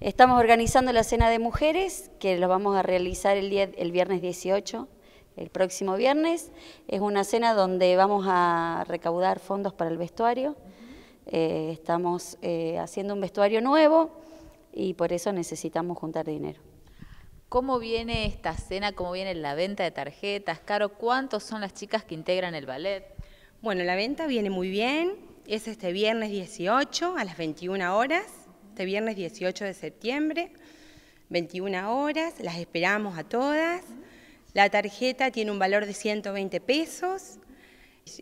Estamos organizando la cena de mujeres, que lo vamos a realizar el, viernes 18, el próximo viernes. Es una cena donde vamos a recaudar fondos para el vestuario. Eh, estamos eh, haciendo un vestuario nuevo y por eso necesitamos juntar dinero. ¿Cómo viene esta cena? ¿Cómo viene la venta de tarjetas? Caro, ¿cuántos son las chicas que integran el ballet? Bueno, la venta viene muy bien. Es este viernes 18 a las 21 horas este viernes 18 de septiembre, 21 horas, las esperamos a todas. La tarjeta tiene un valor de 120 pesos,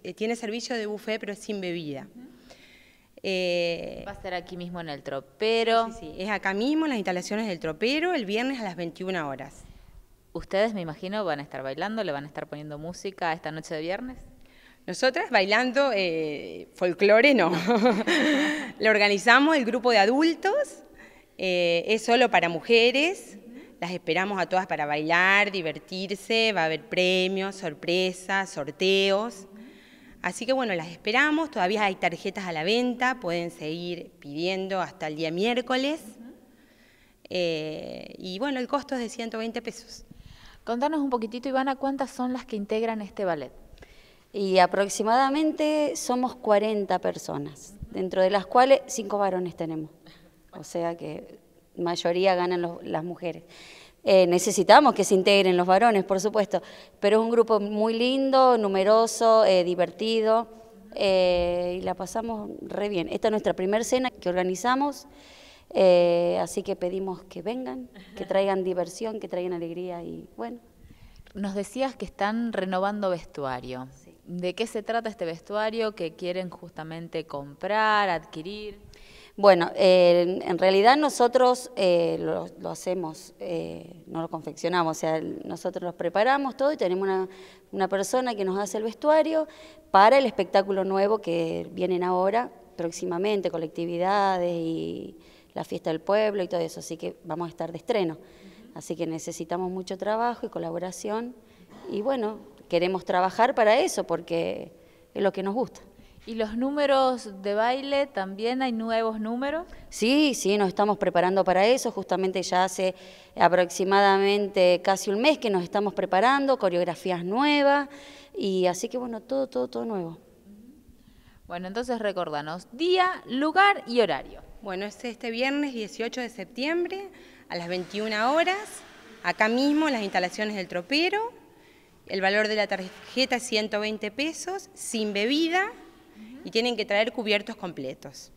eh, tiene servicio de buffet pero sin bebida. Eh, Va a estar aquí mismo en el Tropero. Sí, sí, es acá mismo, en las instalaciones del Tropero, el viernes a las 21 horas. Ustedes, me imagino, van a estar bailando, le van a estar poniendo música esta noche de viernes. Nosotras bailando eh, folclore no. Lo organizamos el grupo de adultos, eh, es solo para mujeres, las esperamos a todas para bailar, divertirse, va a haber premios, sorpresas, sorteos. Así que bueno, las esperamos, todavía hay tarjetas a la venta, pueden seguir pidiendo hasta el día miércoles. Eh, y bueno, el costo es de 120 pesos. Contanos un poquitito, Ivana, ¿cuántas son las que integran este ballet? y aproximadamente somos 40 personas, dentro de las cuales 5 varones tenemos. O sea que mayoría ganan las mujeres. Eh, necesitamos que se integren los varones, por supuesto, pero es un grupo muy lindo, numeroso, eh, divertido, eh, y la pasamos re bien. Esta es nuestra primera cena que organizamos, así que pedimos que vengan, que traigan diversión, que traigan alegría y bueno. Nos decías que están renovando vestuario. ¿De qué se trata este vestuario que quieren justamente comprar, adquirir? Bueno, eh, en realidad nosotros eh, lo, hacemos, eh, no lo confeccionamos, o sea, nosotros los preparamos todo y tenemos una, persona que nos hace el vestuario para el espectáculo nuevo que vienen ahora próximamente, colectividades y la fiesta del pueblo y todo eso, así que vamos a estar de estreno. Así que necesitamos mucho trabajo y colaboración y bueno, queremos trabajar para eso porque es lo que nos gusta. ¿Y los números de baile también hay nuevos números? Sí, sí, nos estamos preparando para eso. Justamente ya hace aproximadamente casi un mes que nos estamos preparando, coreografías nuevas y así que bueno, todo, todo, todo nuevo. Bueno, entonces recordanos, día, lugar y horario. Bueno, es este viernes 18 de septiembre a las 21 horas, acá mismo en las instalaciones del Tropero el valor de la tarjeta es 120 pesos, sin bebida, y tienen que traer cubiertos completos.